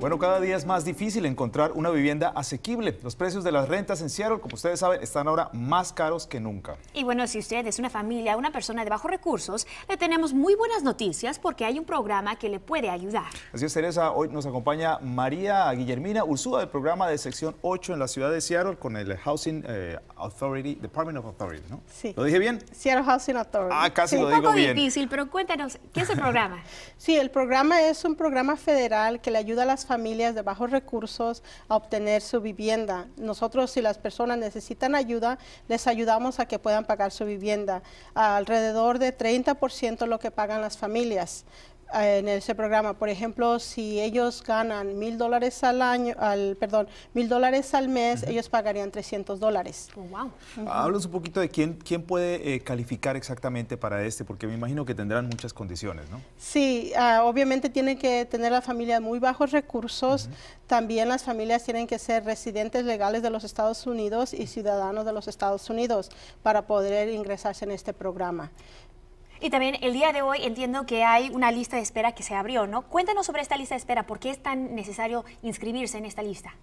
Bueno, cada día es más difícil encontrar una vivienda asequible. Los precios de las rentas en Seattle, como ustedes saben, están ahora más caros que nunca. Y bueno, si usted es una familia, una persona de bajos recursos, le tenemos muy buenas noticias porque hay un programa que le puede ayudar. Así es, Teresa. Hoy nos acompaña María Guillermina Ursúa del programa de sección 8 en la ciudad de Seattle con el Housing eh, Authority, Department of Authority, ¿no? Sí. ¿Lo dije bien? Seattle Housing Authority. Ah, casi lo digo bien. Un poco difícil, pero cuéntanos, ¿qué es el programa? sí, el programa es un programa federal que le ayuda a las familias de bajos recursos a obtener su vivienda. Nosotros, si las personas necesitan ayuda, les ayudamos a que puedan pagar su vivienda. Alrededor de 30% lo que pagan las familias. Eh, en ese programa. Por ejemplo, si ellos ganan mil dólares al año, al perdón, mil dólares al mes, ellos pagarían 300 dólares. Oh, wow. un poquito de quién, quién puede eh, calificar exactamente para este, porque me imagino que tendrán muchas condiciones, ¿no? Sí, ah, obviamente tienen que tener la familia muy bajos recursos. También las familias tienen que ser residentes legales de los Estados Unidos y ciudadanos de los Estados Unidos para poder ingresarse en este programa. Y también el día de hoy entiendo que hay una lista de espera que se abrió, ¿no? Cuéntanos sobre esta lista de espera, ¿por qué es tan necesario inscribirse en esta lista?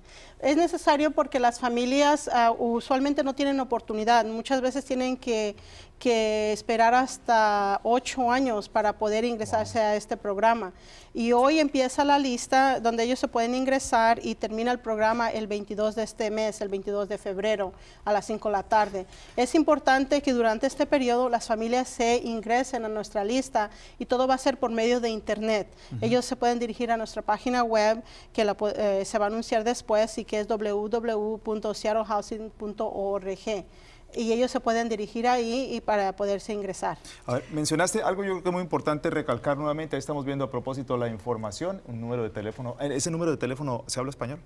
Es necesario porque las familias ah, usualmente no tienen oportunidad, muchas veces tienen que, esperar hasta ocho años para poder ingresarse a este programa. Y hoy empieza la lista donde ellos se pueden ingresar y termina el programa el 22 de este mes, el 22 de febrero a las 5 de la tarde. Es importante que durante este periodo las familias se ingresen en nuestra lista y todo va a ser por medio de Internet. Ellos se pueden dirigir a nuestra página web que eh, se va a anunciar después y que es www.seattlehousing.org y ellos se pueden dirigir ahí y para poderse ingresar. mencionaste algo yo creo que es muy importante recalcar nuevamente, ahí estamos viendo a propósito la información, un número de teléfono, ¿ese número de teléfono se habla español?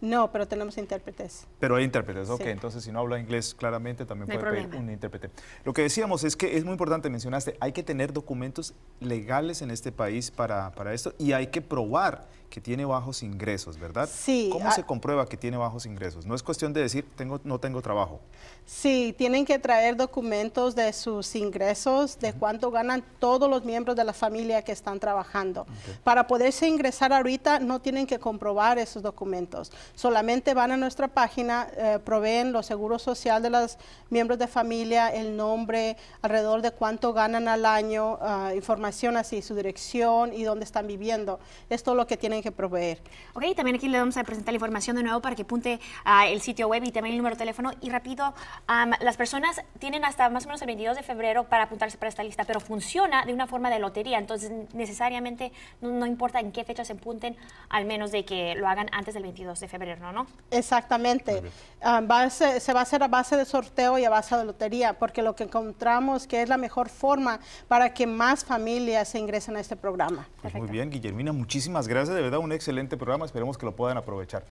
No, pero tenemos intérpretes. Pero hay intérpretes, ok. Entonces, si no habla inglés claramente, también puede pedir un intérprete. Lo que decíamos es que es muy importante, mencionaste, hay que tener documentos legales en este país para, para esto y hay que probar que tiene bajos ingresos, ¿verdad? Sí. ¿Cómo se ah, comprueba que tiene bajos ingresos? No es cuestión de decir, tengo, no tengo trabajo. Sí, tienen que traer documentos de sus ingresos, de cuánto ganan todos los miembros de la familia que están trabajando. Para poderse ingresar ahorita no tienen que comprobar esos documentos. Solamente van a nuestra página, eh, proveen los seguros social de los miembros de familia, el nombre, alrededor de cuánto ganan al año, ah, información así, su dirección y dónde están viviendo. Esto es lo que tienen que proveer. Ok, también aquí le vamos a presentar la información de nuevo para que apunte a el sitio web y también el número de teléfono. Y rápido, las personas tienen hasta más o menos el 22 de febrero para apuntarse para esta lista, pero funciona de una forma de lotería, entonces necesariamente no, importa en qué fecha se apunten, al menos de que lo hagan antes del 22 de febrero, ¿no? Exactamente. se va a hacer a base de sorteo y a base de lotería, porque lo que encontramos que es la mejor forma para que más familias se ingresen a este programa. Pues muy bien, Guillermina, muchísimas gracias de da un excelente programa, esperemos que lo puedan aprovechar.